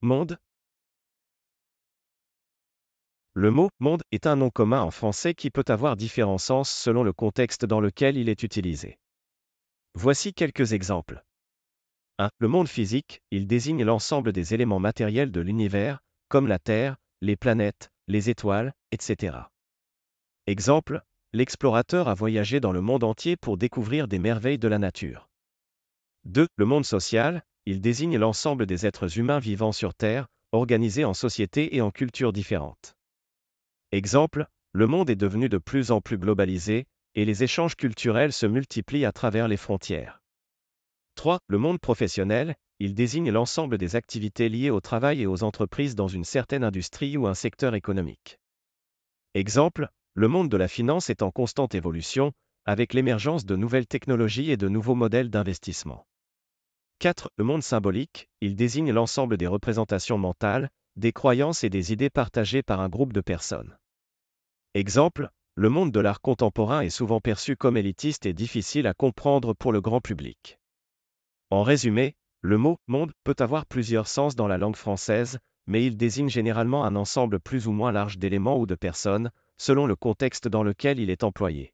Monde Le mot monde est un nom commun en français qui peut avoir différents sens selon le contexte dans lequel il est utilisé. Voici quelques exemples. 1. Le monde physique, il désigne l'ensemble des éléments matériels de l'univers, comme la Terre, les planètes, les étoiles, etc. Exemple, l'explorateur a voyagé dans le monde entier pour découvrir des merveilles de la nature. 2. Le monde social, il désigne l'ensemble des êtres humains vivant sur Terre, organisés en sociétés et en cultures différentes. Exemple, le monde est devenu de plus en plus globalisé, et les échanges culturels se multiplient à travers les frontières. 3. Le monde professionnel, il désigne l'ensemble des activités liées au travail et aux entreprises dans une certaine industrie ou un secteur économique. Exemple, le monde de la finance est en constante évolution, avec l'émergence de nouvelles technologies et de nouveaux modèles d'investissement. 4. Le monde symbolique, il désigne l'ensemble des représentations mentales, des croyances et des idées partagées par un groupe de personnes. Exemple, le monde de l'art contemporain est souvent perçu comme élitiste et difficile à comprendre pour le grand public. En résumé, le mot monde peut avoir plusieurs sens dans la langue française, mais il désigne généralement un ensemble plus ou moins large d'éléments ou de personnes, selon le contexte dans lequel il est employé.